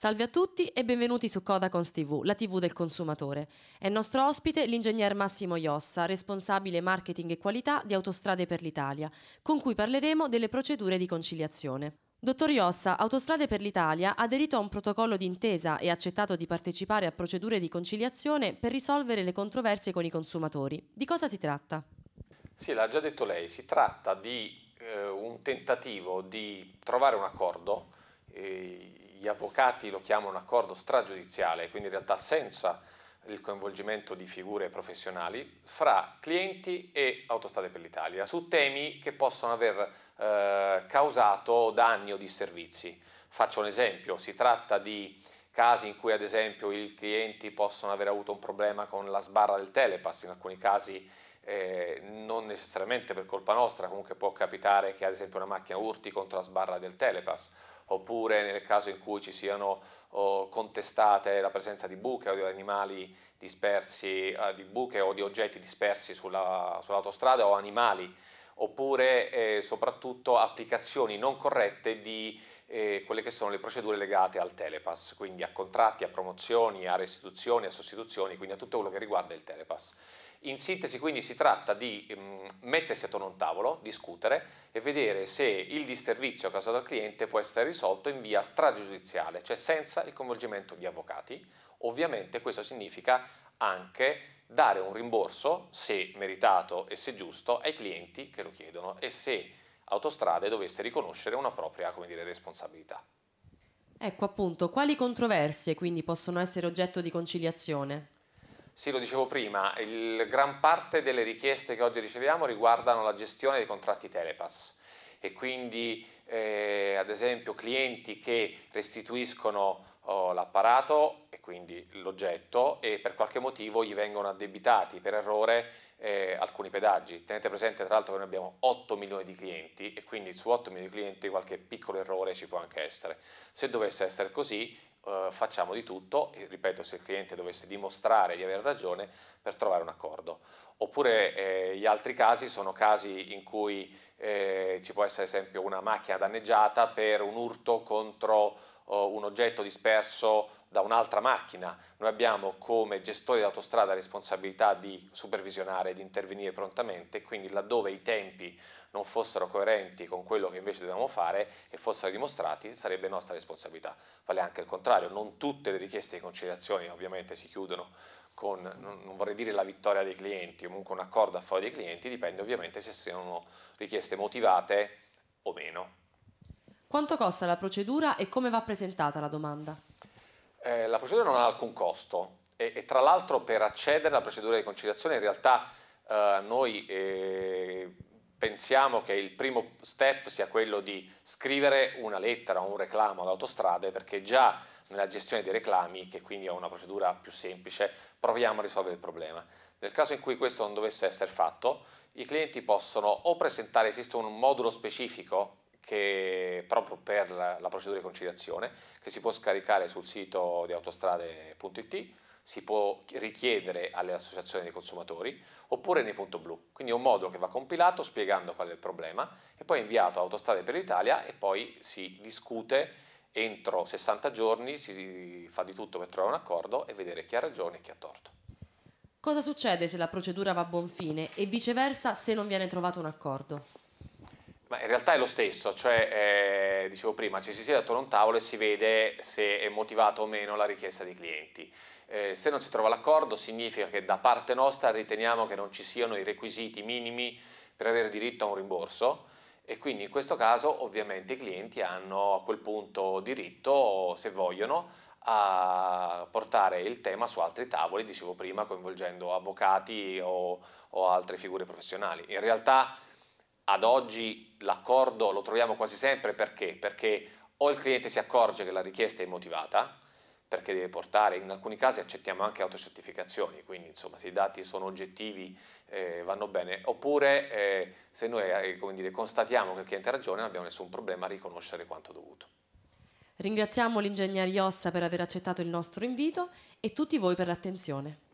Salve a tutti e benvenuti su Codacons TV, la TV del consumatore. È nostro ospite l'ingegner Massimo Iossa, responsabile marketing e qualità di Autostrade per l'Italia, con cui parleremo delle procedure di conciliazione. Dottor Iossa, Autostrade per l'Italia ha aderito a un protocollo d'intesa e ha accettato di partecipare a procedure di conciliazione per risolvere le controversie con i consumatori. Di cosa si tratta? Sì, l'ha già detto lei, si tratta di eh, un tentativo di trovare un accordo eh, gli avvocati lo chiamano accordo stragiudiziale, quindi in realtà senza il coinvolgimento di figure professionali, fra clienti e Autostrade per l'Italia, su temi che possono aver eh, causato danni o disservizi. Faccio un esempio, si tratta di casi in cui ad esempio i clienti possono aver avuto un problema con la sbarra del telepass, in alcuni casi eh, non necessariamente per colpa nostra, comunque può capitare che ad esempio una macchina urti contro la sbarra del telepass, oppure nel caso in cui ci siano oh, contestate la presenza di buche o di animali dispersi, eh, di buche o di oggetti dispersi sulla, sull'autostrada o animali, oppure eh, soprattutto applicazioni non corrette di eh, quelle che sono le procedure legate al telepass, quindi a contratti, a promozioni, a restituzioni, a sostituzioni, quindi a tutto quello che riguarda il telepass. In sintesi quindi si tratta di um, mettersi attorno a un tavolo, discutere e vedere se il disservizio causato dal cliente può essere risolto in via stragiudiziale, cioè senza il coinvolgimento di avvocati. Ovviamente questo significa anche dare un rimborso, se meritato e se giusto, ai clienti che lo chiedono e se autostrade dovesse riconoscere una propria dire, responsabilità. Ecco appunto, quali controversie quindi possono essere oggetto di conciliazione? Sì, lo dicevo prima, il, gran parte delle richieste che oggi riceviamo riguardano la gestione dei contratti Telepass e quindi eh, ad esempio clienti che restituiscono oh, l'apparato e quindi l'oggetto e per qualche motivo gli vengono addebitati per errore eh, alcuni pedaggi. Tenete presente tra l'altro che noi abbiamo 8 milioni di clienti e quindi su 8 milioni di clienti qualche piccolo errore ci può anche essere. Se dovesse essere così eh, facciamo di tutto, e ripeto se il cliente dovesse dimostrare di avere ragione, per trovare un accordo. Oppure eh, gli altri casi sono casi in cui eh, ci può essere ad esempio una macchina danneggiata per un urto contro eh, un oggetto disperso da un'altra macchina. Noi abbiamo come gestori d'autostrada responsabilità di supervisionare, e di intervenire prontamente, quindi laddove i tempi non fossero coerenti con quello che invece dovevamo fare e fossero dimostrati, sarebbe nostra responsabilità. Vale anche il contrario, non tutte le richieste di conciliazione ovviamente si chiudono con, non vorrei dire la vittoria dei clienti, comunque un accordo a favore dei clienti, dipende ovviamente se siano richieste motivate o meno. Quanto costa la procedura e come va presentata la domanda? Eh, la procedura non ha alcun costo e, e tra l'altro per accedere alla procedura di conciliazione in realtà eh, noi eh, pensiamo che il primo step sia quello di scrivere una lettera o un reclamo ad autostrade perché già nella gestione dei reclami, che quindi è una procedura più semplice, proviamo a risolvere il problema. Nel caso in cui questo non dovesse essere fatto, i clienti possono o presentare, esiste un modulo specifico che proprio per la, la, procedura di conciliazione, che si può scaricare sul sito di autostrade.it, si può richiedere alle associazioni dei consumatori oppure nei punto blu. Quindi è un modulo che va compilato spiegando qual è il problema e poi inviato a Autostrade per l'Italia e poi si discute entro 60 giorni, si fa di tutto per trovare un accordo e vedere chi ha ragione e chi ha torto. Cosa succede se la procedura va a buon fine e viceversa se non viene trovato un accordo? Ma in realtà è lo stesso, cioè eh, dicevo prima, ci si siede attorno a un tavolo e si vede se è motivata o meno la richiesta dei clienti. Eh, se non si trova l'accordo significa che da parte nostra riteniamo che non ci siano i requisiti minimi per avere diritto a un rimborso e quindi in questo caso ovviamente i clienti hanno a quel punto diritto, se vogliono, a portare il tema su altri tavoli, dicevo prima, coinvolgendo avvocati o, o altre figure professionali. In realtà ad oggi l'accordo lo troviamo quasi sempre perché? Perché o il cliente si accorge che la richiesta è motivata, perché deve portare, in alcuni casi accettiamo anche autocertificazioni, quindi insomma se i dati sono oggettivi eh, vanno bene, oppure eh, se noi eh, dire, constatiamo che il cliente ha ragione non abbiamo nessun problema a riconoscere quanto dovuto. Ringraziamo l'ingegner Iossa per aver accettato il nostro invito e tutti voi per l'attenzione.